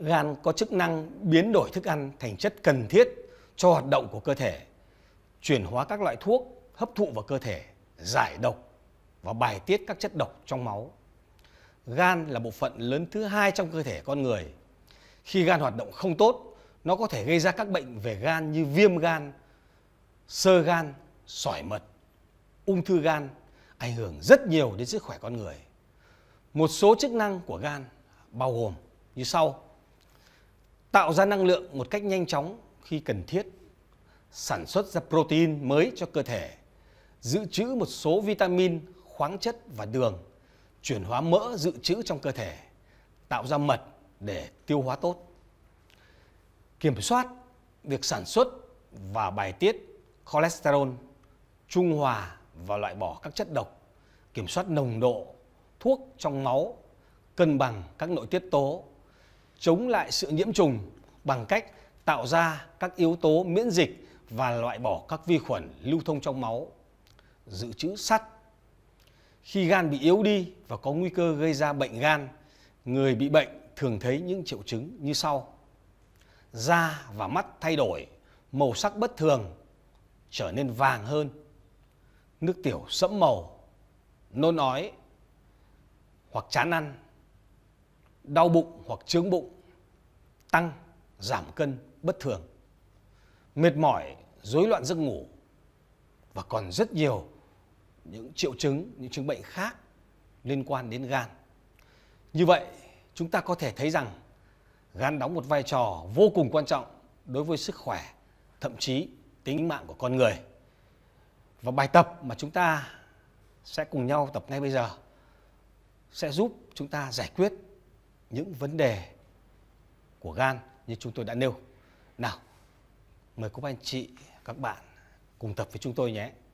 Gan có chức năng biến đổi thức ăn thành chất cần thiết cho hoạt động của cơ thể, chuyển hóa các loại thuốc hấp thụ vào cơ thể, giải độc và bài tiết các chất độc trong máu. Gan là bộ phận lớn thứ hai trong cơ thể con người. Khi gan hoạt động không tốt, nó có thể gây ra các bệnh về gan như viêm gan, sơ gan, sỏi mật, ung thư gan, ảnh hưởng rất nhiều đến sức khỏe con người. Một số chức năng của gan bao gồm như sau tạo ra năng lượng một cách nhanh chóng khi cần thiết, sản xuất ra protein mới cho cơ thể, dự trữ một số vitamin, khoáng chất và đường, chuyển hóa mỡ dự trữ trong cơ thể, tạo ra mật để tiêu hóa tốt. Kiểm soát việc sản xuất và bài tiết cholesterol, trung hòa và loại bỏ các chất độc, kiểm soát nồng độ thuốc trong máu, cân bằng các nội tiết tố chống lại sự nhiễm trùng bằng cách tạo ra các yếu tố miễn dịch và loại bỏ các vi khuẩn lưu thông trong máu, dự trữ sắt. Khi gan bị yếu đi và có nguy cơ gây ra bệnh gan, người bị bệnh thường thấy những triệu chứng như sau. Da và mắt thay đổi, màu sắc bất thường, trở nên vàng hơn, nước tiểu sẫm màu, nôn ói hoặc chán ăn đau bụng hoặc chướng bụng, tăng, giảm cân bất thường, mệt mỏi, rối loạn giấc ngủ và còn rất nhiều những triệu chứng, những chứng bệnh khác liên quan đến gan. Như vậy, chúng ta có thể thấy rằng gan đóng một vai trò vô cùng quan trọng đối với sức khỏe, thậm chí tính mạng của con người. Và bài tập mà chúng ta sẽ cùng nhau tập ngay bây giờ sẽ giúp chúng ta giải quyết những vấn đề của gan như chúng tôi đã nêu. Nào, mời các anh chị, các bạn cùng tập với chúng tôi nhé.